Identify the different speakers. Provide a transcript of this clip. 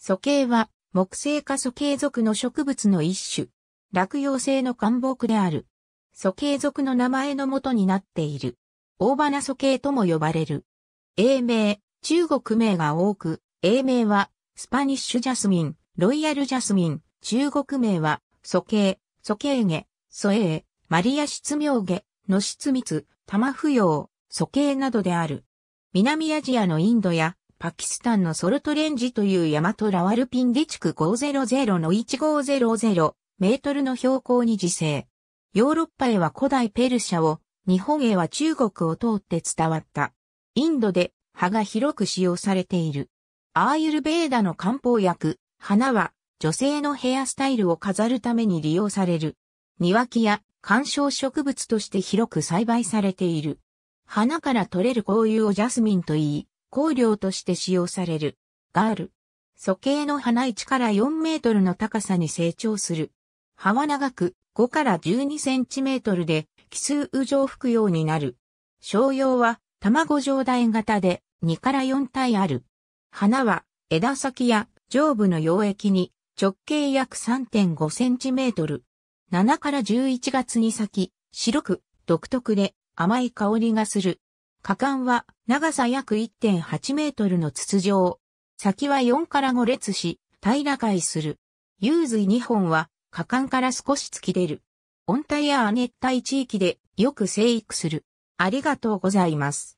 Speaker 1: 素
Speaker 2: 形は木製化素形属の植物の一種。落葉性の漢木である。素形属の名前のもとになっている。大花素形とも呼ばれる。英名、中国名が多く、英名はスパニッシュジャスミン、ロイヤルジャスミン、中国名は素形、素形下、素英、マリア失明下、ツ、出蜜、玉不葉、素形などである。南アジアのインドやパキスタンのソルトレンジという山とラワルピンディ地区500の1500メートルの標高に自生。ヨーロッパへは古代ペルシャを、日本へは中国を通って伝わった。インドで葉が広く使用されている。アーユルベーダの漢方薬、花は女性のヘアスタイルを飾るために利用される。庭木や観賞植物として広く栽培されている。花から取れる香油をジャスミンと言い、香料として使用される。ガール。素形の花1から4メートルの高さに成長する。葉は長く5から12センチメートルで奇数状服用になる。商用は卵状大型で2から4体ある。花は枝先や上部の溶液に直径約3.5センチメートル。7から11月に咲き、白く独特で甘い香りがする。果敢は長さ約1.8メートルの筒状。先は4から5列し、平らかいする。遊髄2本は果敢から少し突き出る。温帯や亜熱帯地域でよく生育する。ありがとうございます。